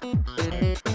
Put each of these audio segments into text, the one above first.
Thank you.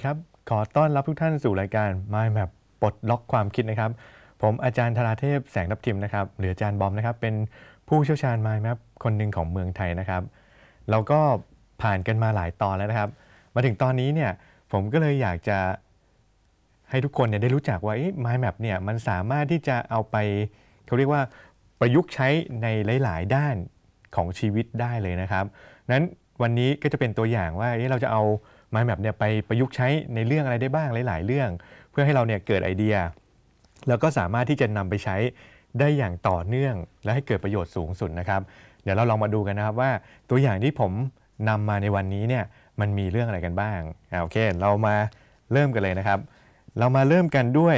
ีครับขอต้อนรับทุกท่านสู่รายการ Mind Map ปลดล็อกความคิดนะครับ ผมอาจารย์ธราเทพแสงนับทิมนะครับหรืออาจารย์บอมนะครับ เป็นผู้เชี่ยวชาญ Mind Map คนหนึ่งของเมืองไทยนะครับ เราก็ผ่านกันมาหลายตอนแล้วนะครับ มาถึงตอนนี้เนี่ยผมก็เลยอยากจะให้ทุกคนเนี่ยได้รู้จักว่า Mind Map เนี่ยมันสามารถที่จะเอาไปเขาเรียกว่าประยุกต์ใช้ในหลาย ๆ ด้านของชีวิตได้เลยนะครับนั้นวันนี้ก็จะเป็นตัวอย่างว่าเราจะเอา Mind Map เนี่ยไปประยุกต์ใช้ในเรื่องอะไรได้บ้างหลาย ๆ เรื่อง เพื่อให้เราเนี่ยเกิดไอเดีย แล้วก็สามารถที่จะนำไปใช้ได้อย่างต่อเนื่องและให้เกิดประโยชน์สูงสุดนะครับ เดี๋ยวเราลองมาดูกันนะครับว่าตัวอย่างที่ผมนำมาในวันนี้เนี่ยมันมีเรื่องอะไรกันบ้างอโอเค เรามาเริ่มกันเลยนะครับ เรามาเริ่มกันด้วย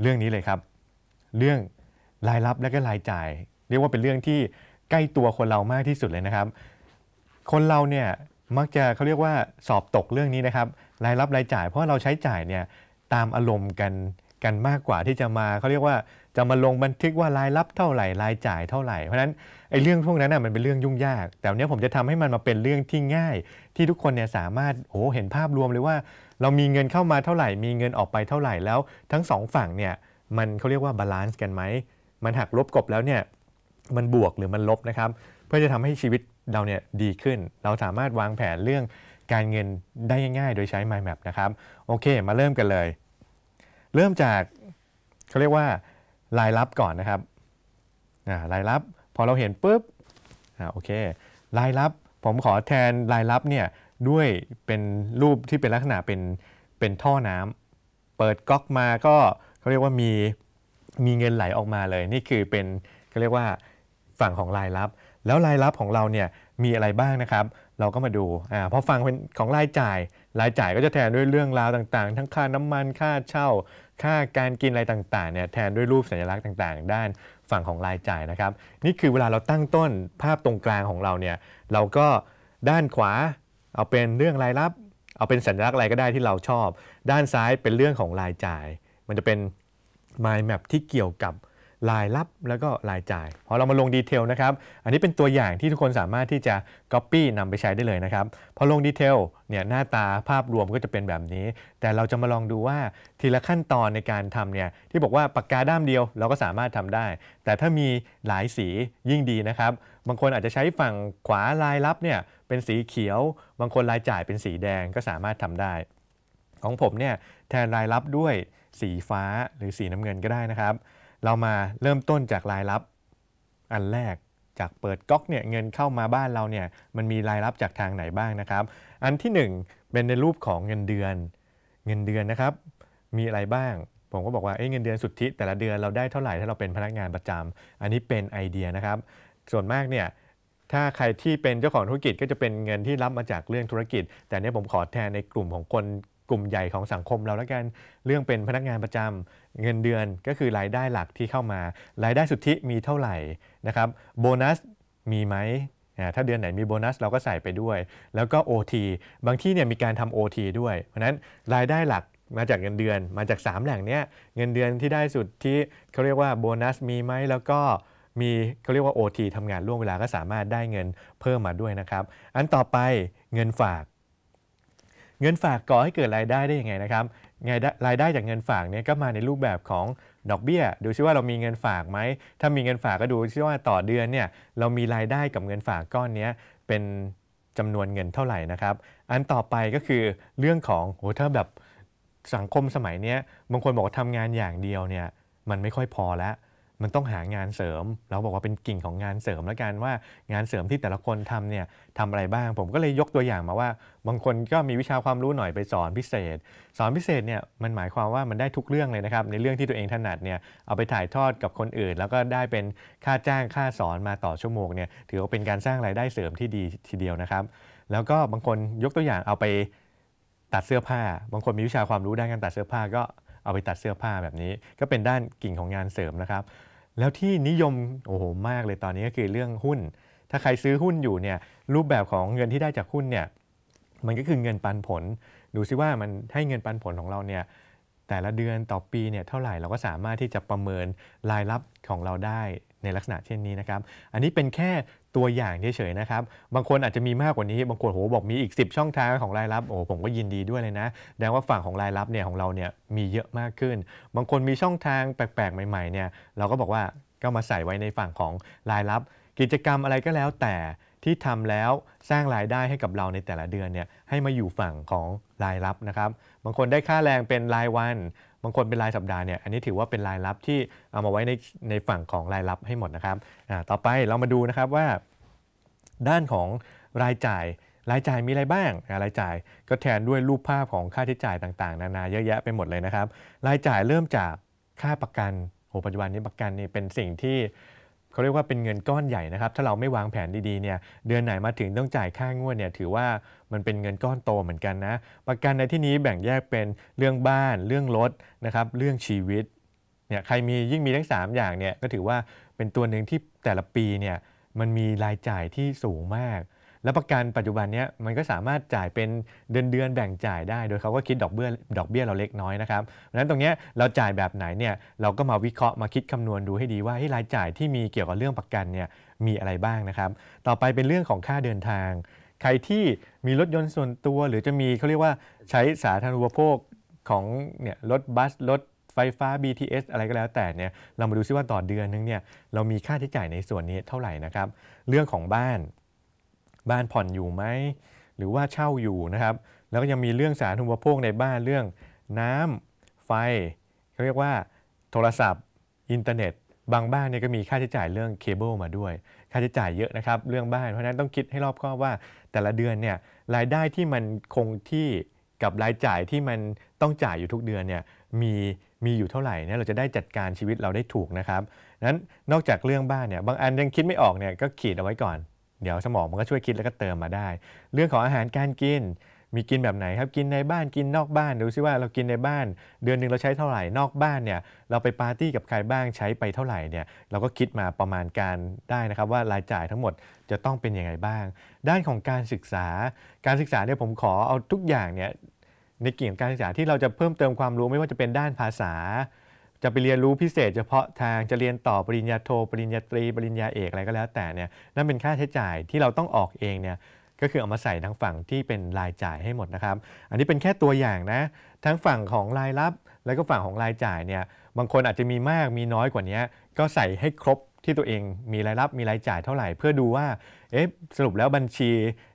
เรื่องนี้เลยครับ เรื่องรายรับและก็รายจ่าย เรียกว่าเป็นเรื่องที่ใกล้ตัวคนเรามากที่สุดเลยนะครับ คนเราเนี่ยมักจะเขาเรียกว่าสอบตกเรื่องนี้นะครับรายรับรายจ่าย เพราะเราใช้จ่ายเนี่ยตามอารมณ์กันกันมากกว่าที่จะมาเขาเรียกว่าจะมาลงบันทึกว่ารายรับเท่าไหร่ รายจ่ายเท่าไหร่ เพราะนั้นไอ้เรื่องพวกนั้นน่ะมันเป็นเรื่องยุ่งยาก แต่เนี้ยผมจะทำให้มันมาเป็นเรื่องที่ง่าย ที่ทุกคนเนี่ยสามารถโอ้เห็นภาพรวมเลยว่าเรามีเงินเข้ามาเท่าไหร่ มีเงินออกไปเท่าไหร่แล้ว ทั้งสองฝั่งเนี่ยมันเขาเรียกว่าบาลานซ์กันไหมมันหักลบกบแล้วเนี่ยมันบวกหรือมันลบนะครับเพื่อจะทำให้ชีวิตเราเนี่ยดีขึ้นเราสามารถวางแผนเรื่องการเงินได้ง่ายๆ โดยใช้ mind map นะครับโอเคมาเริ่มกันเลย เริ่มจากเขาเรียกว่ารายรับก่อนนะครับรายรับ พอเราเห็นปุ๊บโอเครายรับ ผมขอแทนรายรับเนี่ยด้วยเป็นรูปที่เป็นลักษณะเป็นเป็นท่อน้ำเปิดก๊อกมาก็เขาเรียกว่ามีมีเงินไหลออกมาเลย นี่คือเป็นเขาเรียกว่าฝั่งของรายรับแล้วรายรับของเราเนี่ยมีอะไรบ้างนะครับ เราก็มาดูอ่าพอฟังเป็นของรายจ่ายรายจ่ายก็จะแทนด้วยเรื่องราวต่างๆ ทั้งค่าน้ำมันค่าเช่าค่าการกินอะไรต่างๆเนี่ยแทนด้วยรูปสัญลักษณ์ต่างๆด้านฝั่งของรายจ่ายนะครับ นี่คือเวลาเราตั้งต้นภาพตรงกลางของเราเนี่ยเราก็ด้านขวาเอาเป็นเรื่องรายรับ เอาเป็นสัญลักษณ์อะไรก็ได้ที่เราชอบ ด้านซ้ายเป็นเรื่องของรายจ่าย มันจะเป็น mind map ที่เกี่ยวกับรายรับแล้วก็รายจ่าย พอเรามาลงดีเทลนะครับ อันนี้เป็นตัวอย่างที่ทุกคนสามารถที่จะ Copy นำไปใช้ได้เลยนะครับ พอลงดีเทล เนี่ย หน้าตาภาพรวมก็จะเป็นแบบนี้ แต่เราจะมาลองดูว่าทีละขั้นตอนในการทำเนี่ย ที่บอกว่าปากกาด้ามเดียวเราก็สามารถทำได้ แต่ถ้ามีหลายสียิ่งดีนะครับ บางคนอาจจะใช้ฝั่งขวารายรับเนี่ยเป็นสีเขียว บางคนรายจ่ายเป็นสีแดงก็สามารถทำได้ ของผมเนี่ยแทนรายรับด้วยสีฟ้าหรือสีน้ำเงินก็ได้นะครับเรามาเริ่มต้นจากรายรับอันแรกจากเปิดก๊อกเนี่ยเงินเข้ามาบ้านเราเนี่ยมันมีรายรับจากทางไหนบ้างนะครับ อันที่ 1 เป็นในรูปของเงินเดือนเงินเดือนนะครับมีอะไรบ้าง ผมก็บอกว่าเเงินเดือนสุทธิแต่ละเดือนเราได้เท่าไหร่ถ้าเราเป็นพนักงานประจำ อันนี้เป็นไอเดียนะครับ ส่วนมากเนี่ยถ้าใครที่เป็นเจ้าของธุรกิจก็จะเป็นเงินที่รับมาจากเรื่องธุรกิจ แต่เนี้ยผมขอแทนในกลุ่มของคนกลุ่มใหญ่ของสังคมเราแล้วกัน เรื่องเป็นพนักงานประจำเงินเดือนก็คือรายได้หลักที่เข้ามา รายได้สุทธิมีเท่าไหร่นะครับ โบนัสมีไหม ถ้าเดือนไหนมีโบนัสเราก็ใส่ไปด้วย แล้วก็ OT บางที่เนี่ยมีการทำ OT ด้วย เพราะนั้นรายได้หลักมาจากเงินเดือน มาจาก3แหล่งเนี้ย เงินเดือนที่ได้สุดที่เขาเรียกว่าโบนัสมีไหมแล้วก็มีเขาเรียกว่า OT ทำงานล่วงเวลาก็สามารถได้เงินเพิ่มมาด้วยนะครับ อันต่อไปเงินฝากเงินฝากก่อให้เกิดรายได้ได้ยังไงนะครับรายได้จากเงินฝากเนี่ยก็มาในรูปแบบของดอกเบี้ย ดูซิว่าเรามีเงินฝากไหม ถ้ามีเงินฝากก็ดูซิว่าต่อเดือนเนี่ยเรามีรายได้กับเงินฝากก้อนนี้เป็นจำนวนเงินเท่าไหร่นะครับ อันต่อไปก็คือเรื่องของโอหถ้าแบบสังคมสมัยนี้บางคนบอกว่าทำงานอย่างเดียวเนี่ยมันไม่ค่อยพอแล้วมันต้องหางานเสริม เราบอกว่าเป็นกิ่งของงานเสริม แล้วกันว่างานเสริมที่แต่ละคนทำเนี่ยทำอะไรบ้าง ผมก็เลยยกตัวอย่างมาว่า บางคนก็มีวิชาความรู้หน่อยไปสอนพิเศษ สอนพิเศษเนี่ยมันหมายความว่ามันได้ทุกเรื่องเลยนะครับ ในเรื่องที่ตัวเองถนัดเนี่ยเอาไปถ่ายทอดกับคนอื่น แล้วก็ได้เป็นค่าจ้างค่าสอนมาต่อชั่วโมงเนี่ยถือว่าเป็นการสร้างรายได้เสริมที่ดีทีเดียวนะครับ แล้วก็บางคนยกตัวอย่างเอาไปตัดเสื้อผ้า บางคนมีวิชาความรู้ด้านการตัดเสื้อผ้าก็เอาไปตัดเสื้อผ้าแบบนี้ ก็เป็นด้านกิ่งของงานเสริมนะครับแล้วที่นิยมโอ้โหมากเลยตอนนี้ก็คือเรื่องหุ้น ถ้าใครซื้อหุ้นอยู่เนี่ยรูปแบบของเงินที่ได้จากหุ้นเนี่ยมันก็คือเงินปันผล ดูซิว่ามันให้เงินปันผลของเราเนี่ยแต่ละเดือนต่อปีเนี่ยเท่าไหร่เราก็สามารถที่จะประเมินรายรับของเราได้ในลักษณะเช่นนี้นะครับ อันนี้เป็นแค่ตัวอย่างเฉยๆนะครับ บางคนอาจจะมีมากกว่านี้ บางคนโหบอกมีอีก 10 ช่องทางของรายรับ โอ้ผมก็ยินดีด้วยเลยนะ แสดงว่าฝั่งของรายรับเนี่ยของเราเนี่ยมีเยอะมากขึ้น บางคนมีช่องทางแปลกๆใหม่ๆเนี่ย เราก็บอกว่าก็มาใส่ไว้ในฝั่งของรายรับ กิจกรรมอะไรก็แล้ว แต่ที่ทำแล้วสร้างรายได้ให้กับเราในแต่ละเดือนเนี่ยให้มาอยู่ฝั่งของรายรับนะครับ บางคนได้ค่าแรงเป็นรายวันบางคนเป็นรายสัปดาห์เนี่ยอันนี้ถือว่าเป็นรายรับที่เอามาไว้ในในฝั่งของรายรับให้หมดนะครับต่อไปเรามาดูนะครับว่า ด้านของรายจ่าย รายจ่ายมีอะไรบ้างรายจ่ายก็แทนด้วยรูปภาพของค่าใช้จ่ายต่างๆนานาเยอะแยะไปหมดเลยนะครับ รายจ่ายเริ่มจากค่าประกันโหปัจจุบันนี้ประกันนี่เป็นสิ่งที่เขาเรียกว่าเป็นเงินก้อนใหญ่นะครับถ้าเราไม่วางแผนดีๆเนี่ยเดือนไหนมาถึงต้องจ่ายค่างวดเนี่ยถือว่ามันเป็นเงินก้อนโตเหมือนกันนะ ประกันในที่นี้แบ่งแยกเป็นเรื่องบ้านเรื่องรถนะครับเรื่องชีวิตเนี่ยใครมียิ่งมีทั้ง 3 อย่างเนี่ยก็ถือว่าเป็นตัวหนึ่งที่แต่ละปีเนี่ยมันมีรายจ่ายที่สูงมากแล้วประกันปัจจุบันนี้มันก็สามารถจ่ายเป็นเดือนเดือนแบ่งจ่ายได้ โดยเขาก็คิดดอกเบี้ยดอกเบี้ยเราเล็กน้อยนะครับดังนั้นตรงนี้เราจ่ายแบบไหนเนี่ยเราก็มาวิเคราะห์มาคิดคำนวณดูให้ดีว่าให้รายจ่ายที่มีเกี่ยวกับเรื่องประกันเนี่ยมีอะไรบ้างนะครับ ต่อไปเป็นเรื่องของค่าเดินทาง ใครที่มีรถยนต์ส่วนตัว หรือจะมีเขาเรียกว่าใช้สาธารณูปโภคของเนี่ยรถบัสรถไฟฟ้า BTS อะไรก็แล้ว แต่เนี่ยเรามาดูซิว่าต่อเดือนนึงเนี่ยเรามีค่าใช้จ่ายในส่วนนี้เท่าไหร่นะครับ เรื่องของบ้านบ้านผ่อนอยู่ไหม หรือว่าเช่าอยู่นะครับแล้วก็ยังมีเรื่องสาธารณูปโภคในบ้านเรื่อง น้ำไฟเขาเรียกว่า โทรศัพท์อินเทอร์เน็ต บางบ้านเนี่ยก็มีค่าใช้จ่ายเรื่องเคเบิลมาด้วย ค่าใช้จ่ายเยอะนะครับเรื่องบ้าน เพราะนั้นต้องคิดให้รอบคอบว่าแต่ละเดือนเนี่ยรายได้ที่มันคงที่กับรายจ่ายที่มันต้องจ่ายอยู่ทุกเดือนเนี่ยมีมีอยู่เท่าไหร่เนี่ยเราจะได้จัดการชีวิตเราได้ถูกนะครับนั้นนอกจากเรื่องบ้านเนี่ยบางอันยังคิดไม่ออกเนี่ยก็ขีดเอาไว้ก่อนเดี๋ยวสมองมันก็ช่วยคิดแล้วก็เติมมาได้ เรื่องของอาหารการกิน มีกินแบบไหนครับกินในบ้านกินนอกบ้านดูซิว่าเรากินในบ้าน เดือนหนึ่งเราใช้เท่าไหร่นอกบ้านเนี่ยเราไปปาร์ตี้กับใครบ้างใช้ไปเท่าไหร่เนี่ยเราก็คิดมาประมาณการได้นะครับ ว่ารายจ่ายทั้งหมดจะต้องเป็นยังไงบ้าง ด้านของการศึกษา การศึกษาเนี่ยผมขอเอาทุกอย่างเนี่ยในเกี่ยวกับการศึกษาที่เราจะเพิ่มเติมความรู้ไม่ว่าจะเป็นด้านภาษาจะไปเรียนรู้พิเศษเฉพาะทาง จะเรียนต่อปริญญาโท ปริญญาตรี ปริญญาเอกอะไรก็แล้ว แต่เนี่ย นั่นเป็นค่าใช้จ่ายที่เราต้องออกเองเนี่ย ก็คือเอามาใส่ทั้งฝั่งที่เป็นรายจ่ายให้หมดนะครับ อันนี้เป็นแค่ตัวอย่างนะ ทั้งฝั่งของรายรับ แล้วก็ฝั่งของรายจ่ายเนี่ย บางคนอาจจะมีมาก มีน้อยกว่านี้ก็ใส่ให้ครบที่ตัวเองมีรายรับมีรายจ่ายเท่าไหร่ เพื่อดูว่า เอ๊ะ สรุปแล้วบัญชี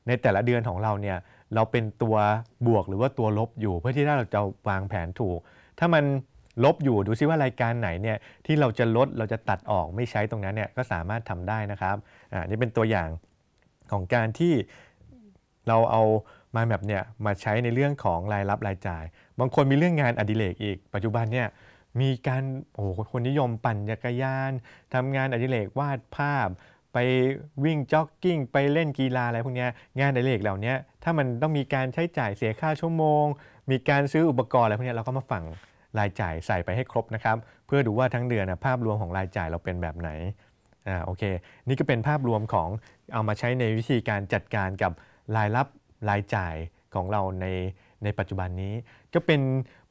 ในแต่ละเดือนของเราเนี่ย เราเป็นตัวบวกหรือว่าตัวลบอยู่เพื่อที่ถ้าเราจะวางแผนถูก ถ้ามันลบอยู่ ดูซิว่ารายการไหนเนี่ยที่เราจะลดเราจะตัดออกไม่ใช้ตรงนั้นเนี่ยก็สามารถทำได้นะครับ อ่า นี่เป็นตัวอย่างของการที่เราเอามาแ a p เนี่ยมาใช้ในเรื่องของรายรับรายจ่าย บางคนมีเรื่องงานอดิเรกอีก ปัจจุบันเนี่ยมีการ โอ้โหคนนิยม ปั่นจักรยาน ทำงานอดิเรกวาดภาพ ไปวิ่งจ็อกกิ้งไปเล่นกีฬาอะไรพวกนี้งานอดิเรกเหล่านี้ถ้ามันต้องมีการใช้จ่ายเสียค่าชั่วโมง มีการซื้ออุปกรณ์อะไรพวกนี้เราก็มาฝังรายจ่ายใส่ไปให้ครบนะครับ เพื่อดูว่าทั้งเดือนนะภาพรวมของรายจ่ายเราเป็นแบบไหนอ่าโอเค นี่ก็เป็นภาพรวมของเอามาใช้ในวิธีการจัดการกับรายรับรายจ่ายของเราในในปัจจุบันนี้ ก็เป็น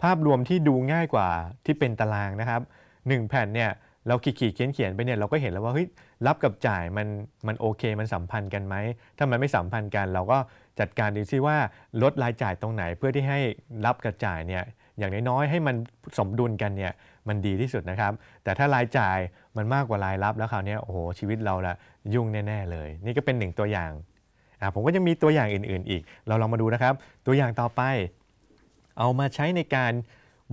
ภาพรวมที่ดูง่ายกว่าที่เป็นตารางนะครับ 1 แผ่นเนี่ยเราขีดขีดเขียนเขียนไปเนี่ยเราก็เห็นแล้วว่าเฮ้ยรับกับจ่ายมันมันโอเค มันสัมพันธ์กันไหมถ้ามันไม่สัมพันธ์กัน เราก็จัดการดูซิว่าลดรายจ่ายตรงไหนเพื่อที่ให้รับกับจ่ายเนี่ยอย่างน้อยๆให้มันสมดุลกันเนี่ยมันดีที่สุดนะครับ แต่ถ้ารายจ่ายมันมากกว่ารายรับ แล้วคราวนี้โอ้โหชีวิตเราละยุ่งแน่ ๆเลย นี่ก็เป็นหนึ่งตัวอย่าง ผมก็ยังมีตัวอย่างอื่นๆอีก เราลองมาดูนะครับ ตัวอย่างต่อไป เอามาใช้ในการ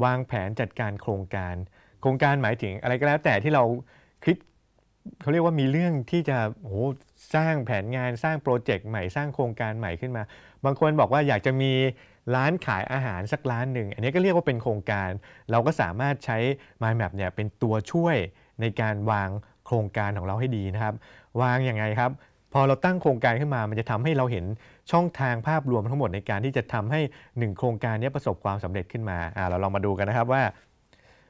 วางแผนจัดการโครงการ โครงการหมายถึงอะไรก็แล้ว แต่ที่เราคิดเขาเรียกว่ามีเรื่องที่จะโอ้สร้างแผนงานสร้างโปรเจกต์ใหม่สร้างโครงการใหม่ขึ้นมา บางคนบอกว่าอยากจะมีร้านขายอาหารสักร้านหนึ่ง อันนี้ก็เรียกว่าเป็นโครงการ เราก็สามารถใช้ Mind Map เนี่ยเป็นตัวช่วยในการวางโครงการของเราให้ดีนะครับ วางยังไงครับ พอเราตั้งโครงการขึ้นมามันจะทำให้เราเห็นช่องทางภาพรวมทั้งหมดในการที่จะทำให้1โครงการนี้ประสบความสำเร็จขึ้นมาเราลองมาดูกันนะครับว่า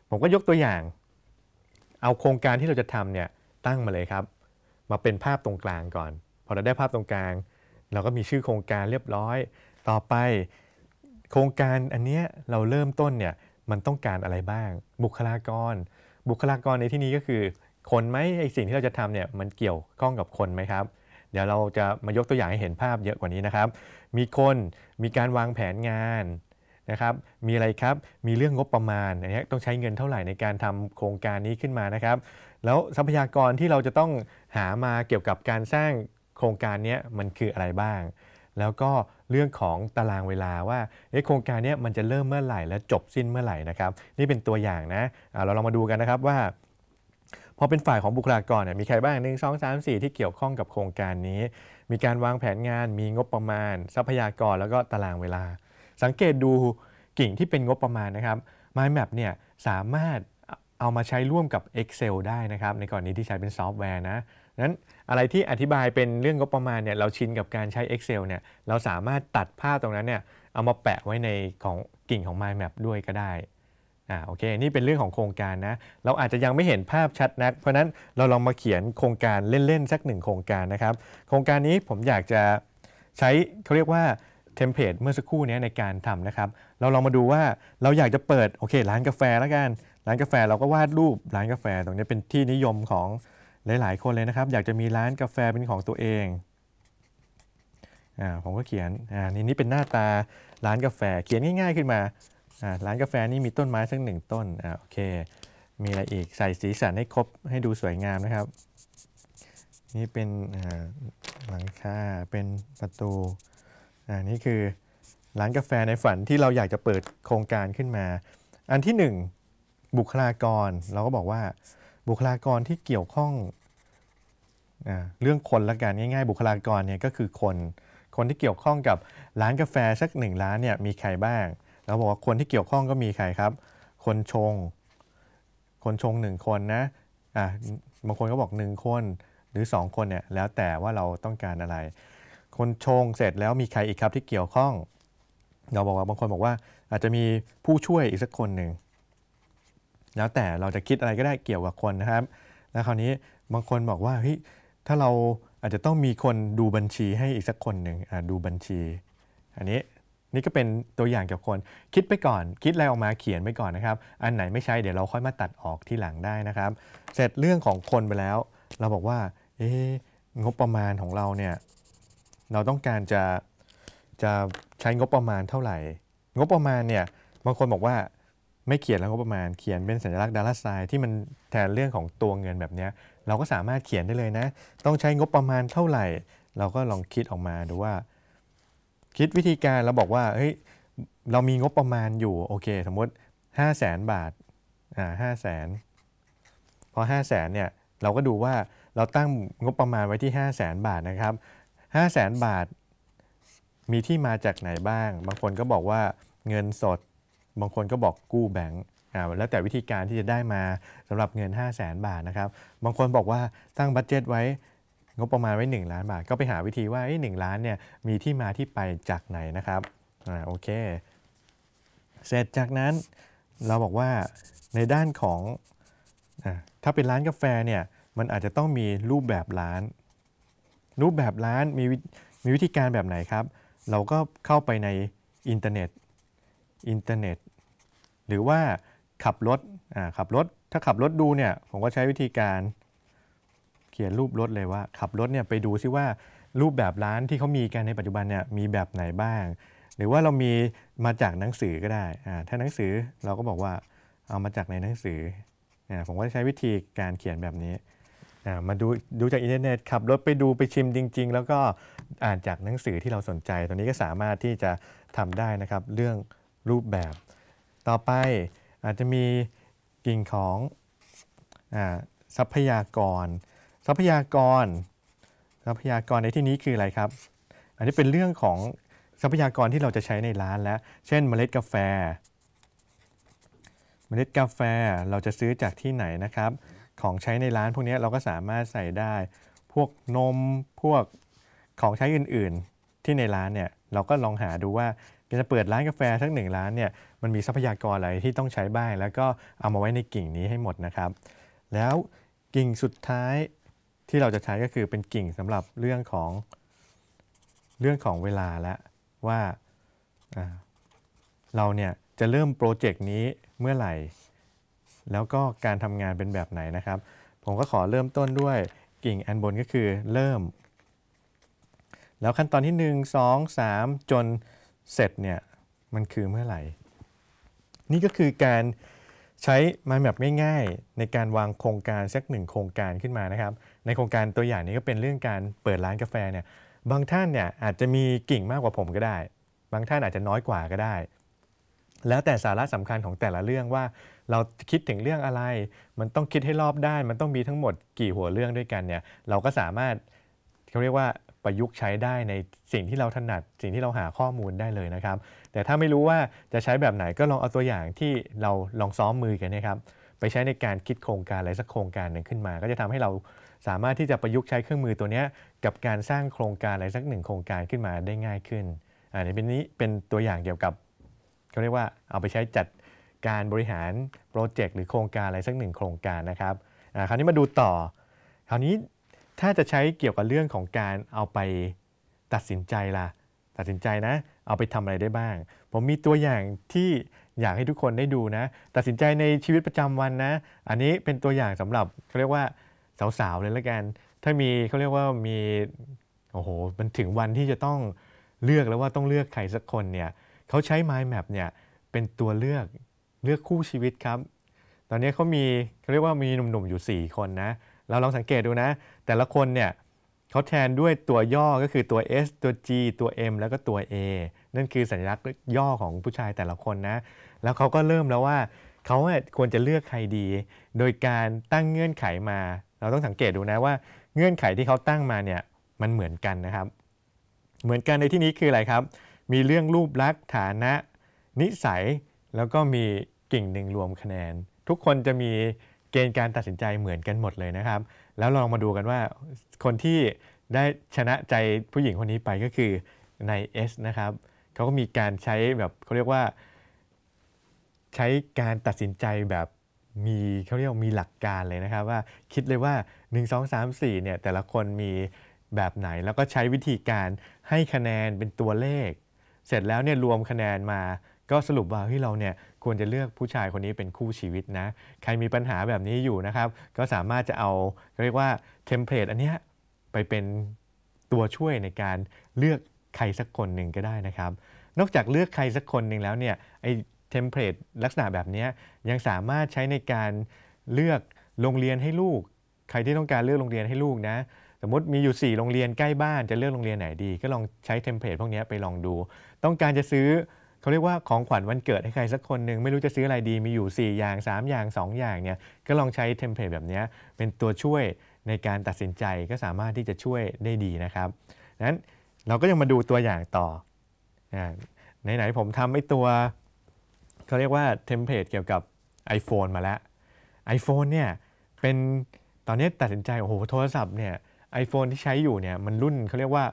ผมก็ยกตัวอย่าง เอาโครงการที่เราจะทำเนี่ยตั้งมาเลยครับ มาเป็นภาพตรงกลางก่อนพอเราได้ภาพตรงกลาง เราก็มีชื่อโครงการเรียบร้อยต่อไปโครงการอันเนี้ย เราเริ่มต้นเนี่ยมันต้องการอะไรบ้าง บุคลากร บุคลากรในที่นี้ก็คือ คนไหมไอสิ่งที่เราจะทำเนี่ยมันเกี่ยวข้องกับคนไหมครับ เดี๋ยวเราจะมายกตัวอย่างให้เห็นภาพเยอะกว่านี้นะครับ มีคนมีการวางแผนงานนะครับ มีอะไรครับมีเรื่องงบประมาณอันนี้ต้องใช้เงินเท่าไหร่ในการทำโครงการนี้ขึ้นมานะครับ แล้วทรัพยากรที่เราจะต้องหามาเกี่ยวกับการสร้างโครงการนี้มันคืออะไรบ้าง แล้วก็เรื่องของตารางเวลาว่าโครงการนี้มันจะเริ่มเมื่อไหร่และจบสิ้นเมื่อไหร่นะครับ นี่เป็นตัวอย่างนะเราลองมาดูกันนะครับว่า พอเป็นฝ่ายของบุคลากรเนี่ยมีใครบ้างหนึ่งงสสอามสี่ที่เกี่ยวข้องกับโครงการนี้ มีการวางแผนงานมีงบประมาณ ทรัพยากรแล้วก็ตารางเวลา สังเกตดูกิ่งที่เป็นงบประมาณนะครับ Mind Map เนี่ยสามารถเอามาใช้ร่วมกับ Excel ได้นะครับ ในกรณีที่ใช้เป็นซอฟต์แวร์นะนั้นอะไรที่อธิบายเป็นเรื่องงบประมาณเนี่ยเราชินกับการใช้ Excel เนี่ยเราสามารถตัดภาพตรงนั้นเนี่ยเอามาแปะไว้ในของกิ่งของ Mind Map ด้วยก็ได้อ่าโอเคนี่เป็นเรื่องของโครงการนะเราอาจจะยังไม่เห็นภาพชัดนักเพราะนั้นเราลองมาเขียนโครงการเล่นๆสักหนึ่งโครงการนะครับ โครงการนี้ผมอยากจะใช้เขาเรียกว่าเทมเพลตเมื่อสักครู่นี้ในการทำนะครับ เราลองมาดูว่าเราอยากจะเปิดโอเคร้านกาแฟแล้วกันร้านกาแฟเราก็วาดรูปร้านกาแฟตรงนี้เป็นที่นิยมของหลายๆคนเลยนะครับอยากจะมีร้านกาแฟเป็นของตัวเอง อ่าผมก็เขียน อ่านี่นี่เป็นหน้าตาร้านกาแฟเขียนง่าย ๆ ขึ้นมา อ่าร้านกาแฟนี่มีต้นไม้สักหนึ่งต้น อ่าโอเค มีอะไรอีกใส่สีสันให้ครบให้ดูสวยงามนะครับ นี่เป็นอ่าหลังคาเป็นประตู อ่านี่คือร้านกาแฟในฝันที่เราอยากจะเปิดโครงการขึ้นมา อันที่ 1 บุคลากรเราก็บอกว่าบุคลากรที่เกี่ยวข้องเรื่องคนละกันง่ายๆบุคลากรเนี่ยก็คือคน คนที่เกี่ยวข้องกับร้านกาแฟสักหนึ่งร้านเนี่ยมีใครบ้างเราบอกว่าคนที่เกี่ยวข้องก็มีใครครับ คนชง คนชงหนึ่งคนนะ อ่ะบางคนก็บอกหนึ่งคนหรือ 2 คนเนี่ยแล้วแต่ว่าเราต้องการอะไร คนชงเสร็จแล้วมีใครอีกครับที่เกี่ยวข้อง เราบอกว่าบางคนบอกว่าอาจจะมีผู้ช่วยอีกสักคนหนึ่งแล้วแต่เราจะคิดอะไรก็ได้เกี่ยวกับคนนะครับ แล้วคราวนี้บางคนบอกว่าเฮ้ยถ้าเราอาจจะต้องมีคนดูบัญชีให้อีกสักคนหนึ่งดูบัญชี อันนี้นี่ก็เป็นตัวอย่างเกี่ยวกับคน คิดไปก่อน คิดอะไรออกมาเขียนไปก่อนนะครับ อันไหนไม่ใช่เดี๋ยวเราค่อยมาตัดออกที่หลังได้นะครับ เสร็จเรื่องของคนไปแล้ว เราบอกว่าเอ๊งบประมาณของเราเนี่ยเราต้องการจะจะใช้งบประมาณเท่าไหร่ งบประมาณเนี่ยบางคนบอกว่าไม่เขียนแล้วก็ประมาณเขียนเป็นสัญลักษณ์ดอลลาร์ไซที่มันแทนเรื่องของตัวเงินแบบนี้ เราก็สามารถเขียนได้เลยนะ ต้องใช้งบประมาณเท่าไหร่ เราก็ลองคิดออกมาดูว่า คิดวิธีการเราบอกว่าเฮ้ยเรามีงบประมาณอยู่ โอเค สมมติ 5 0 0แสนบาท อ่าห้าแสนพอ 5 0 0แสนเนี่ย เราก็ดูว่าเราตั้งงบประมาณไว้ที่ 5 0 0แสนบาทนะครับ 5 0 0แสนบาทมีที่มาจากไหนบ้าง บางคนก็บอกว่าเงินสดบางคนก็บอกกู้แบงค์แล้วแต่วิธีการที่จะได้มาสำหรับเงิน 5 0 0แสนบาทนะครับ บางคนบอกว่า ตั้งบัตเจตไว้งบประมาณไว้1ล้านบาท ก็ไปหาวิธีว่าหนึ่งล้านเนี่ยมีที่มาที่ไปจากไหนนะครับอ่าโอเค เสร็จจากนั้นเราบอกว่าในด้านของอถ้าเป็นร้านกาแฟเนี่ยมันอาจจะต้องมีรูปแบบร้าน รูปแบบร้านมีมี วิธีการแบบไหนครับ เราก็เข้าไปในอินเทอร์เน็ตอินเทอร์เน็ต หรือว่าขับรถขับรถ ถ้าขับรถดูเนี่ย ผมก็ใช้วิธีการเขียนรูปรถเลยว่า ขับรถเนี่ยไปดูซิว่ารูปแบบร้านที่เขามีกันในปัจจุบันเนี่ยมีแบบไหนบ้าง หรือว่าเรามีมาจากหนังสือก็ได้ ถ้าหนังสือเราก็บอกว่าเอามาจากในหนังสือผมก็ใช้วิธีการเขียนแบบนี้มาดูดูจากอินเทอร์เน็ตขับรถไปดูไปชิมจริง ๆ แล้วก็อ่านจากหนังสือที่เราสนใจตอนนี้ก็สามารถที่จะทำได้นะครับเรื่องรูปแบบ ต่อไปอาจจะมีกิ่งของทรัพยากร ทรัพยากร ทรัพยากรในที่นี้คืออะไรครับ อันนี้เป็นเรื่องของทรัพยากรที่เราจะใช้ในร้านแล้ว เช่น เมล็ดกาแฟ เมล็ดกาแฟเราจะซื้อจากที่ไหนนะครับ ของใช้ในร้านพวกนี้เราก็สามารถใส่ได้ พวกนมพวกของใช้อื่นๆ ที่ในร้านเนี่ยเราก็ลองหาดูว่าจะเปิดร้านกาแฟทั้งหนึ่งร้านเนี่ย มันมีทรัพยากรอะไรที่ต้องใช้บ้าง แล้วก็เอามาไว้ในกิ่งนี้ให้หมดนะครับ แล้วกิ่งสุดท้ายที่เราจะใช้ก็คือเป็นกิ่งสำหรับเรื่องของเรื่องของเวลาและว่าเราเนี่ยจะเริ่มโปรเจกต์นี้เมื่อไหร่ แล้วก็การทำงานเป็นแบบไหนนะครับ ผมก็ขอเริ่มต้นด้วยกิ่งอันบนก็คือเริ่ม แล้วขั้นตอนที่ 1 2 3 จนเสร็จเนี่ยมันคือเมื่อไหร่ นี่ก็คือการใช้ไม้แบบง่ายๆในการวางโครงการสักหนึ่งโครงการขึ้นมานะครับ ในโครงการตัวอย่างนี้ก็เป็นเรื่องการเปิดร้านกาแฟเนี่ยบางท่านเนี่ยอาจจะมีกิ่งมากกว่าผมก็ได้ บางท่านอาจจะน้อยกว่าก็ได้ แล้วแต่สาระสำคัญของแต่ละเรื่องว่าเราคิดถึงเรื่องอะไร มันต้องคิดให้รอบด้านมันต้องมีทั้งหมดกี่หัวเรื่องด้วยกันเนี่ยเราก็สามารถเขาเรียกว่าประยุกต์ใช้ได้ในสิ่งที่เราถนัด สิ่งที่เราหาข้อมูลได้เลยนะครับ แต่ถ้าไม่รู้ว่าจะใช้แบบไหนก็ลองเอาตัวอย่างที่เราลองซ้อมมือกันนะครับ ไปใช้ในการคิดโครงการอะไรสักโครงการหนึ่งขึ้นมา ก็จะทำให้เราสามารถที่จะประยุกต์ใช้เครื่องมือตัวนี้กับการสร้างโครงการอะไรสักหนึ่งโครงการขึ้นมาได้ง่ายขึ้นอันนี้เป็นนี้เป็นตัวอย่างเกี่ยวกับเขาเรียกว่าเอาไปใช้จัดการบริหารโปรเจกต์หรือโครงการอะไรสักหนึ่งโครงการนะครับคราวนี้มาดูต่อ คราวนี้ถ้าจะใช้เกี่ยวกับเรื่องของการเอาไปตัดสินใจล่ะตัดสินใจนะ เอาไปทำอะไรได้บ้าง ผมมีตัวอย่างที่อยากให้ทุกคนได้ดูนะ ตัดสินใจในชีวิตประจำวันนะ อันนี้เป็นตัวอย่างสำหรับเขาเรียกว่าสาวๆเลยละกัน ถ้ามีเขาเรียกว่ามีโอ้โหมันถึงวันที่จะต้องเลือกแล้วว่าต้องเลือกใครสักคนเนี่ยเขาใช้ mind map เนี่ยเป็นตัวเลือกเลือกคู่ชีวิตครับ ตอนนี้เขามีเขาเรียกว่ามีหนุ่มๆอยู่4คนนะเราลองสังเกตดูนะ แต่ละคนเนี่ยเขาแทนด้วยตัวย่อก็คือตัว S ตัว G ตัว M แล้วก็ตัว A นั่นคือสัญลักษณ์ย่อของผู้ชายแต่ละคนนะ แล้วเขาก็เริ่มแล้วว่าเขาควรจะเลือกใครดี โดยการตั้งเงื่อนไขมา เราต้องสังเกตดูนะว่า เงื่อนไขที่เขาตั้งมาเนี่ยมันเหมือนกันนะครับ เหมือนกันในที่นี้คืออะไรครับ มีเรื่องรูปลักษณ์ฐานะ นิสัยแล้วก็มีกิ่งหนึ่งรวมคะแนน ทุกคนจะมีเกณฑ์การตัดสินใจเหมือนกันหมดเลยนะครับ แล้วลองมาดูกันว่าคนที่ได้ชนะใจผู้หญิงคนนี้ไปก็คือนายเอสนะครับ เขาก็มีการใช้แบบเขาเรียกว่า ใช้การตัดสินใจแบบมีเขาเรียกมีหลักการเลยนะครับ ว่าคิดเลยว่า1 2 3 4เนี่ยแต่ละคนมีแบบไหน แล้วก็ใช้วิธีการให้คะแนนเป็นตัวเลข เสร็จแล้วเนี่ยรวมคะแนนมาก็สรุปว่าที่เราเนี่ยควรจะเลือกผู้ชายคนนี้เป็นคู่ชีวิตนะ ใครมีปัญหาแบบนี้อยู่นะครับ ก็สามารถจะเอาเรียกว่าเทมเพลตอันนี้ไปเป็นตัวช่วยในการเลือกใครสักคนหนึ่งก็ได้นะครับ นอกจากเลือกใครสักคนหนึ่งแล้วเนี่ยไอเทมเพลตลักษณะแบบนี้ยังสามารถใช้ในการเลือกโรงเรียนให้ลูก ใครที่ต้องการเลือกโรงเรียนให้ลูกนะ สมมติมีอยู่4โรงเรียนใกล้บ้านจะเลือกโรงเรียนไหนดีก็ลองใช้เทมเพลตพวกนี้ไปลองดู ต้องการจะซื้อเขาเรียกว่า ของขวัญวันเกิดให้ใครสักคนหนึ่งไม่รู้จะซื้ออะไรดีมีอยู่ 4 อย่าง 3 อย่าง 2 อย่างเนี่ยก็ลองใช้เทมเพลตแบบนี้ เป็นตัวช่วยในการตัดสินใจก็สามารถที่จะช่วยได้ดีนะครับนั้น เราก็ยังมาดูตัวอย่างต่อไหนๆผมทำไอ้ตัวเขาเรียกว่าเทมเพลตเกี่ยวกับ iPhone มาแล้ว iPhone เนี่ยเป็นตอนนี้ตัดสินใจโอ้โหโทรศัพท์เนี่ยไอโฟนที่ใช้อยู่เนี่ยมันรุ่นเขาเรียกว่า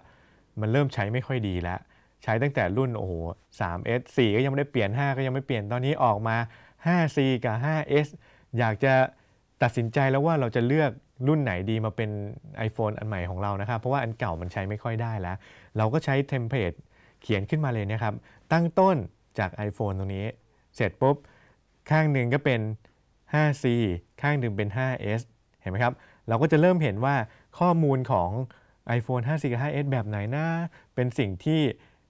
มันเริ่มใช้ไม่ค่อยดีแล้วใช้ตั้งแต่รุ่นโอ้โห 3S 4 ก็ยังไม่ได้เปลี่ยน 5 ก็ยังไม่เปลี่ยนตอนนี้ออกมา 5C กับ 5S อยากจะตัดสินใจแล้วว่าเราจะเลือกรุ่นไหนดีมาเป็น iPhone อันใหม่ของเรานะครับเพราะว่าอันเก่ามันใช้ไม่ค่อยได้แล้ว เราก็ใช้เทมเพลตเขียนขึ้นมาเลยนะครับตั้งต้นจาก iPhone ตรงนี้เสร็จปุ๊บ ข้างหนึ่งก็เป็น 5C ข้างหนึ่งเป็น 5S เห็นไหมครับเราก็จะเริ่มเห็นว่าข้อมูลของ iPhone 5C กับ 5S แบบไหนนะเป็นสิ่งที่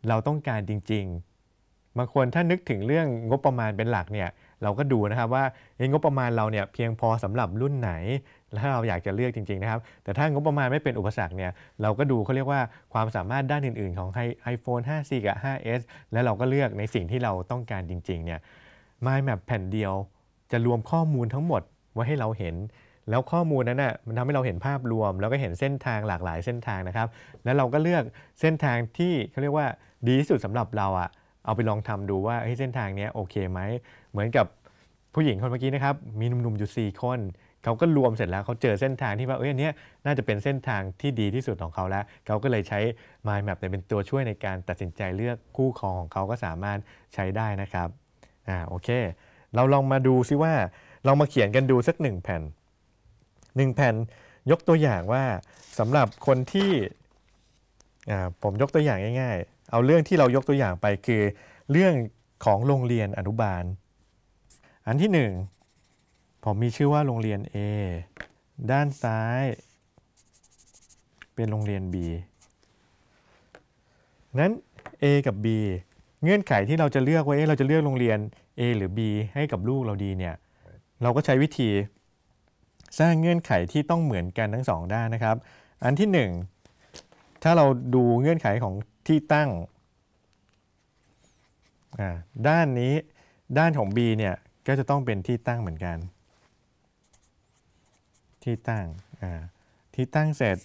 เราต้องการจริงๆ บางคนถ้านึกถึงเรื่องงบประมาณเป็นหลักเนี่ย เราก็ดูนะครับว่า งบประมาณเราเนี่ยเพียงพอสำหรับรุ่นไหน แล้วเราอยากจะเลือกจริงๆนะครับ แต่ถ้างบประมาณไม่เป็นอุปสรรคเนี่ย เราก็ดูเขาเรียกว่าความสามารถด้านอื่นๆ ของไอโฟน 5C กับ 5S แล้วเราก็เลือกในสิ่งที่เราต้องการจริงๆเนี่ย m ม่แ Map แผ่นเดียวจะรวมข้อมูลทั้งหมดไว้ให้เราเห็น แล้วข้อมูลนั้นนะ่ะมันทำให้เราเห็นภาพรวมแล้วก็เห็นเส้นทางหลากหลายเส้นทางนะครับ แล้วเราก็เลือกเส้นทางที่เขาเรียกว่าดีที่สุดสำหรับเราอะเอาไปลองทำดูว่าเส้นทางนี้โอเคไหม เหมือนกับผู้หญิงคนเมื่อกี้นะครับ มีหนุ่มๆ อยู่ 4 คน เขาก็รวมเสร็จแล้วเขาเจอเส้นทางที่ว่า เอ้ยอันนี้น่าจะเป็นเส้นทางที่ดีที่สุดของเขาแล้ว เขาก็เลยใช้ Mind Map เป็นตัวช่วยในการตัดสินใจเลือกคู่ครองของเขาก็สามารถใช้ได้นะครับ อ่า โอเค เราลองมาดูซิว่า ลองมาเขียนกันดูสัก1แผ่น1 แผ่น ยกตัวอย่างว่าสำหรับคนที่ อ่า ผมยกตัวอย่างง่าย ๆเอาเรื่องที่เรายกตัวอย่างไปคือ เรื่องของโรงเรียนอนุบาล อันที่1ผมมีชื่อว่าโรงเรียน A ด้านซ้าย เป็นโรงเรียน B นั้น A กับ B เงื่อนไขที่เราจะเลือกว่าเอเราจะเลือกโรงเรียน A หรือ B ให้กับลูกเราดีเนี่ยเราก็ใช้วิธี สร้างเงื่อนไขที่ต้องเหมือนกันทั้งสองด้านนะครับ อันที่ 1 ถ้าเราดูเงื่อนไขของที่ตั้งด้านนี้ ด้านของ B เนี่ย ก็จะต้องเป็นที่ตั้งเหมือนกัน ที่ตั้งที่ตั้งเสร็จ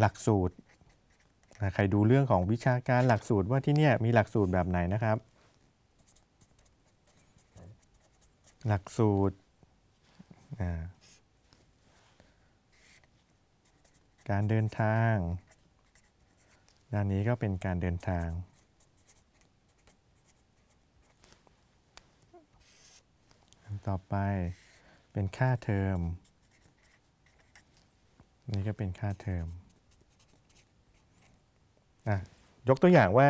หลักสูตร ใครดูเรื่องของวิชาการหลักสูตรว่าที่นี่มีหลักสูตรแบบไหนนะครับ หลักสูตร การเดินทางด้านนี้ก็เป็นการเดินทาง ต่อไปเป็นค่าเทอม นี่ก็เป็นค่าเทอมอ่ะยกตัวอย่างว่า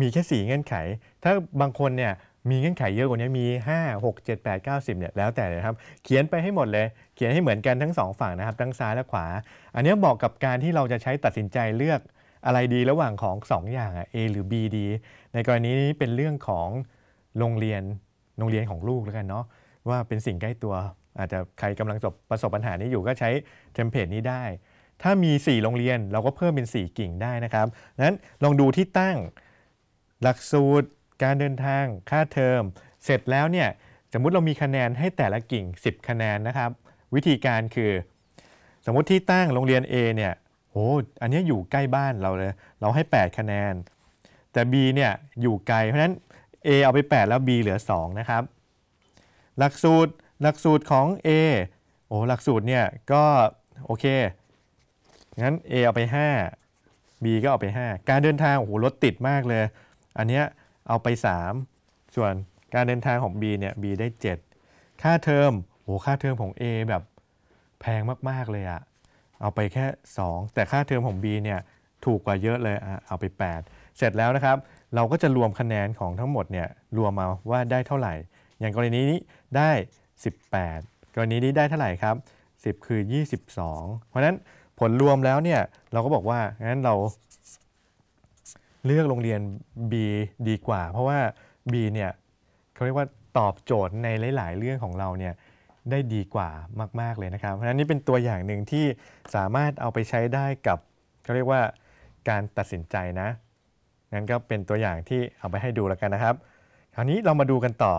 มีแค่4เงื่อนไข ถ้าบางคนเนี่ยมีเงื่อนไขเยอะกว่านี้มี5 6 7 8 9 10เนี่ยแล้วแต่เลยครับ เขียนไปให้หมดเลย เขียนให้เหมือนกันทั้ง 2 ฝั่งนะครับทั้งซ้ายและขวา อันนี้เหมาะกับการที่เราจะใช้ตัดสินใจเลือกอะไรดีระหว่างของ 2ออย่างอะ A หรือ B ดี ในกรณีนี้เป็นเรื่องของโรงเรียนโรงเรียนของลูกแล้วกันเนาะว่าเป็นสิ่งใกล้ตัว อาจจะใครกำลังประสบปัญหานี้อยู่ก็ใช้เทมเพลตนี้ได้ ถ้ามี 4 โรงเรียนเราก็เพิ่มเป็น 4 กิ่งได้นะครับนั้นลองดูที่ตั้งหลักสูตร การเดินทาง ค่าเทอมเสร็จแล้วเนี่ยสมมุติเรามีคะแนนให้แต่ละกิ่ง 10 คะแนนนะครับวิธีการคือ สมมติที่ตั้งโรงเรียน A เนี่ยโอ้ อันนี้อยู่ใกล้บ้านเราเลย เราให้ 8 คะแนน แต่ B เนี่ยอยู่ไกล เพราะฉะนั้น A เอาไป 8 แล้ว B เหลือ 2 นะครับ หลักสูตรหลักสูตรของ A โอ้หลักสูตรเนี่ยก็โอเคงั้น A เอาไป 5 B ก็เอาไป 5 การเดินทางโอ้โหรถติดมากเลย อันนี้เอาไป 3 ส่วนการเดินทางของ B เนี่ย B ได้ 7 ค่าเทอมโอ้ค่าเทอมของ A แบบแพงมากๆเลยอ่ะเอาไปแค่ 2 แต่ค่าเทอมของ B เนี่ยถูกกว่าเยอะเลยเอาไป 8 เสร็จแล้วนะครับ เราก็จะรวมคะแนนของทั้งหมดเนี่ยรวมมาว่าได้เท่าไหร่ อย่างกรณีนี้ได้ 18 กรณีนี้ได้เท่าไหร่ครับ 10 คือ 22 เพราะนั้นผลรวมแล้วเนี่ยเราก็บอกว่างั้นเราเลือกโรงเรียน B ดีกว่าเพราะว่า B เนี่ยเขาเรียกว่าตอบโจทย์ในหลาย ๆเรื่องของเราเนี่ยได้ดีกว่ามากๆเลยนะครับเพราะฉะนั้นนี่เป็นตัวอย่างหนึ่งที่สามารถเอาไปใช้ได้กับเขาเรียกว่า การตัดสินใจนะงั้นก็เป็นตัวอย่างที่เอาไปให้ดูแล้วกันนะครับ คราวนี้เรามาดูกันต่อ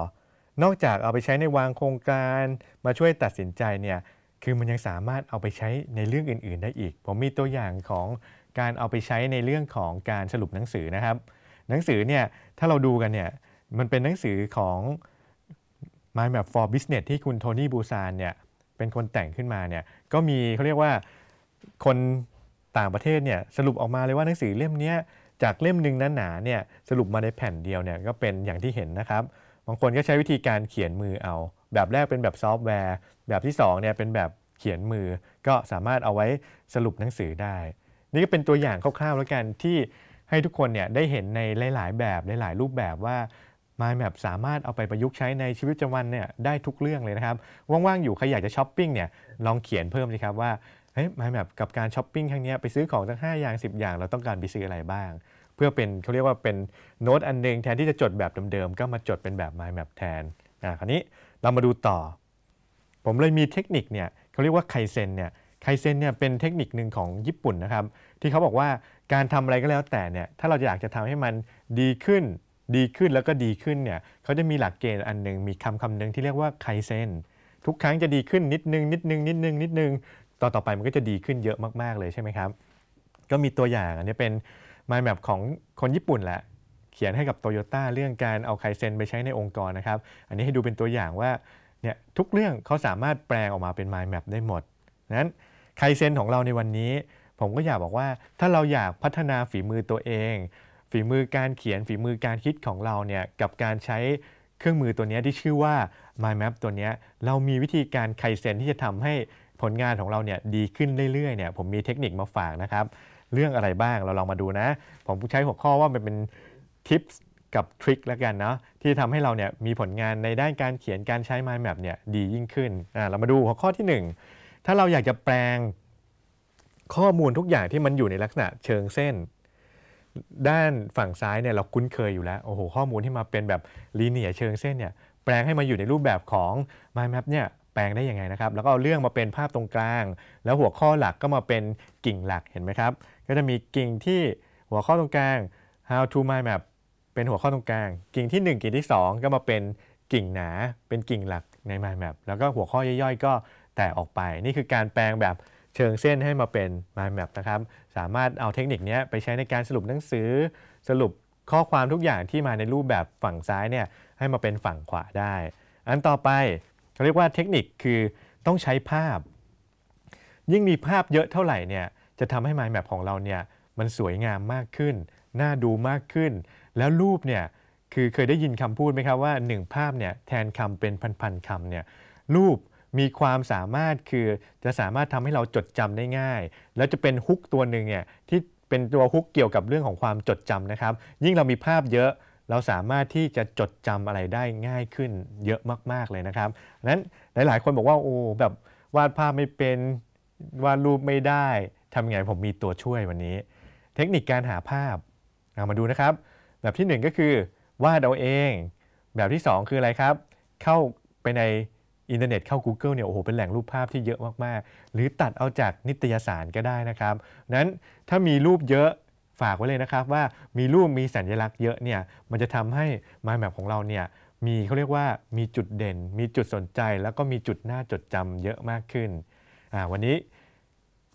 นอกจากเอาไปใช้ในวางโครงการมาช่วยตัดสินใจเนี่ยคือมันยังสามารถเอาไปใช้ในเรื่องอื่นๆได้อีกผมมีตัวอย่างของการเอาไปใช้ในเรื่องของการสรุปหนังสือนะครับ หนังสือเนี่ยถ้าเราดูกันเนี่ยมันเป็นหนังสือของ Mind Map for Business ที่คุณโทนี่บูซานเนี่ยเป็นคนแต่งขึ้นมาเนี่ยก็มีเขาเรียกว่าคนต่างประเทศเนี่ยสรุปออกมาเลยว่าหนังสือเล่มนี้จากเล่มหนึ่งนั้นหนาเนี่ยสรุปมาในแผ่นเดียวเนี่ยก็เป็นอย่างที่เห็นนะครับ บางคนก็ใช้วิธีการเขียนมือเอา แบบแรกเป็นแบบซอฟต์แวร์ แบบที่2เนี่ยเป็นแบบเขียนมือก็สามารถเอาไว้สรุปหนังสือได้ นี่ก็เป็นตัวอย่างคร่าวๆแล้วกันที่ให้ทุกคนเนี่ยได้เห็นในหลายๆแบบหลายๆรูปแบบว่า Mind Map สามารถเอาไปประยุกต์ใช้ในชีวิตประจำวันเนี่ยได้ทุกเรื่องเลยนะครับ ว่าง ๆ อยู่ใครอยากจะช้อปปิ้งเนี่ยลองเขียนเพิ่มสิครับว่าเฮ้ย Mind m a กับการช้อปปิ้งครั้งนี้ไปซื้อของตั้ง5อย่าง 10 อย่างเราต้องการไปซื้ออะไรบ้าง เพื่อเป็นเขาเรียกว่าเป็นโน้ตอันนึงแทนที่จะจดแบบเดิมๆก็มาจดเป็นแบบ Mind Map แทนอ่าคราวนี้เรามาดูต่อ ผมเลยมีเทคนิคเนี่ยเขาเรียกว่าไคเซนเนี่ยไคเซนเนี่ยเป็นเทคนิคหนึ่งของญี่ปุ่นนะครับที่เขาบอกว่าการทำอะไรก็แล้วแต่เนี่ยถ้าเราอยากจะทำให้มันดีขึ้นดีขึ้นแล้วก็ดีขึ้นเนี่ยเขาจะมีหลักเกณฑ์อันหนึ่งมีคำคำหนึ่งที่เรียกว่าไคเซนทุกครั้งจะดีขึ้นนิดนึงนิดนึงนิดนึงนิดนึงต่อต่อไปมันก็จะดีขึ้นเยอะมาก ๆ เลยใช่ไหมครับ ก็มีตัวอย่างอันนี้เป็นมายแมปของคนญี่ปุ่นแหละเขียนให้กับโตโยต้าเรื่องการเอาไคเซนไปใช้ในองค์กรนะครับ อันนี้ให้ดูเป็นตัวอย่างว่าเนี่ยทุกเรื่องเขาสามารถแปลงออกมาเป็นมายแมปได้หมดนั้นไคเซนของเราในวันนี้ ผมก็อยากบอกว่าถ้าเราอยากพัฒนาฝีมือตัวเองฝีมือการเขียนฝีมือการคิดของเราเนี่ยกับการใช้เครื่องมือตัวนี้ที่ชื่อว่า Mind Map ตัวนี้เรามีวิธีการไคเซนที่จะทำให้ผลงานของเราเนี่ยดีขึ้นเรื่อยๆเนี่ยผมมีเทคนิคมาฝากนะครับเรื่องอะไรบ้างเราลองมาดูนะ ผมใช้หัวข้อว่ามันเป็นทิปส์กับทริคแล้วกันเนาะที่ทำให้เราเนี่ยมีผลงานในด้านการเขียนการใช้ Mind Map เนี่ยดียิ่งขึ้นอ่าเรามาดูหัวข้อที่ 1 ถ้าเราอยากจะแปลงข้อมูลทุกอย่างที่มันอยู่ในลักษณะเชิงเส้นด้านฝั่งซ้ายเนี่ยเราคุ้นเคยอยู่แล้วโอ้โหข้อมูลที่มาเป็นแบบลีเนียเชิงเส้นเนี่ยแปลงให้มาอยู่ในรูปแบบของ mind map เนี่ยแปลงได้ยังไงนะครับแล้วก็เอาเรื่องมาเป็นภาพตรงกลาง แล้วหัวข้อหลักก็มาเป็นกิ่งหลักเห็นไหมครับก็จะมีกิ่งที่หัวข้อตรงกลาง how to mind map เป็นหัวข้อตรงกลาง กิ่งที่ 1 กิ่งที่ 2 ก็มาเป็นกิ่งหนาเป็นกิ่งหลักใน mind map แล้วก็หัวข้อย่อยๆ ก็แตกออกไปนี่คือการแปลงแบบเชิงเส้นให้มาเป็น mind map นะครับสามารถเอาเทคนิคนี้ไปใช้ในการสรุปหนังสือสรุปข้อความทุกอย่างที่มาในรูปแบบฝั่งซ้ายเนี่ยให้มาเป็นฝั่งขวาได้ อันต่อไปเขาเรียกว่าเทคนิคคือต้องใช้ภาพ ยิ่งมีภาพเยอะเท่าไหร่เนี่ยจะทำให้ mind map ของเราเนี่ยมันสวยงามมากขึ้น น่าดูมากขึ้น แล้วรูปเนี่ยคือเคยได้ยินคำพูดไหมครับว่า 1 ภาพเนี่ยแทนคำเป็นพันๆคำเนี่ยรูปมีความสามารถคือจะสามารถทำให้เราจดจำได้ง่าย แล้วจะเป็นฮุกตัวหนึ่งเนี่ยที่เป็นตัวฮุกเกี่ยวกับเรื่องของความจดจำนะครับ ยิ่งเรามีภาพเยอะเราสามารถที่จะจดจำอะไรได้ง่ายขึ้นเยอะมากๆเลยนะครับ นั้นหลายๆ คนบอกว่าโอ้แบบวาดภาพไม่เป็นวาดรูปไม่ได้ทำไงผมมีตัวช่วยวันนี้ เทคนิคการหาภาพามาดูนะครับ แบบที่ 1 ก็คือ วาดเอาเอง แบบที่ 2 คืออะไรครับ เข้าไปในอินเทอร์เน็ตเข้า Google เนี่ยโอ้โหเป็นแหล่งรูปภาพที่เยอะมากๆ หรือตัดเอาจากนิตยสารก็ได้นะครับนั้นถ้ามีรูปเยอะฝากไว้เลยนะครับว่ามีรูปมีสัญลักษณ์เยอะเนี่ยมันจะทำให้ Mind Map ของเราเนี่ยมีเขาเรียกว่ามีจุดเด่น มีจุดสนใจ แล้วก็มีจุดน่าจดจำเยอะมากขึ้น วันนี้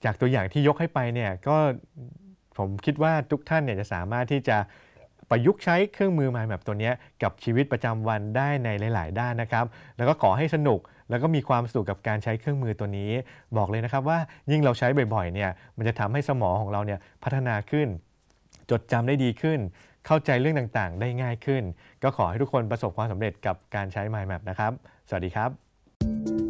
จากตัวอย่างที่ยกให้ไปเนี่ยก็ผมคิดว่าทุกท่านเนี่ยจะสามารถที่จะประยุกต์ใช้เครื่องมือไม n d แบบตัวนี้กับชีวิตประจำวันได้ในหลาย ๆ ด้านนะครับ แล้วก็ขอให้สนุก แล้วก็มีความสุขกับการใช้เครื่องมือตัวนี้ บอกเลยนะครับว่ายิ่งเราใช้บ่อย ๆ เนี่ย มันจะทำให้สมองของเราเนี่ยพัฒนาขึ้น จดจำได้ดีขึ้น เข้าใจเรื่องต่าง ๆ ได้ง่ายขึ้น ก็ขอให้ทุกคนประสบความสำเร็จกับการใช้ไมล์แบ p นะครับ สวัสดีครับ thank you